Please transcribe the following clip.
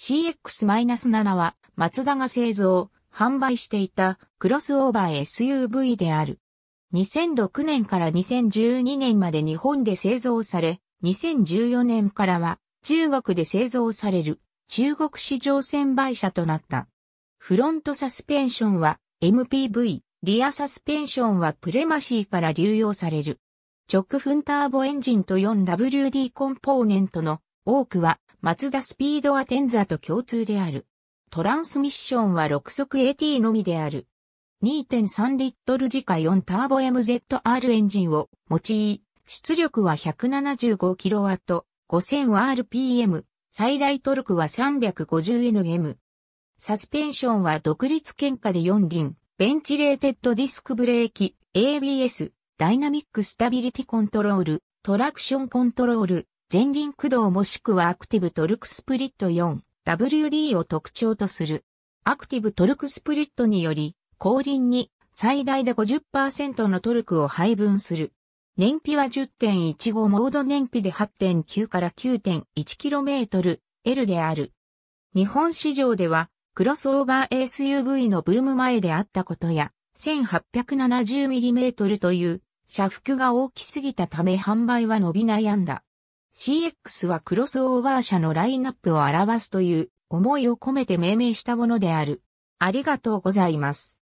CX-7 は、マツダが製造、販売していたクロスオーバー SUV である。2006年から2012年まで日本で製造され、2014年からは中国で製造される中国市場専売車となった。フロントサスペンションは MPV、リアサスペンションはプレマシーから流用される。直噴ターボエンジンと 4WD コンポーネントの多くはマツダスピードアテンザと共通である。トランスミッションは6速 AT のみである。2.3リットル自家4ターボ MZR エンジンを用い、出力は 175kW、5000rpm、最大トルクは 350Nm。サスペンションは独立喧嘩で4輪、ベンチレーテッドディスクブレーキ、ABS、ダイナミックスタビリティコントロール、トラクションコントロール、前輪駆動もしくはアクティブトルクスプリット 4WD を特徴とする。アクティブトルクスプリットにより、後輪に最大で50%のトルクを配分する。燃費は10.15モード燃費で8.9から 9.1km/L である。日本市場では、クロスオーバー SUV のブーム前であったことや、1870mm という、車幅が大きすぎたため販売は伸び悩んだ。CX はクロスオーバー社のラインナップを表すという思いを込めて命名したものである。ありがとうございます。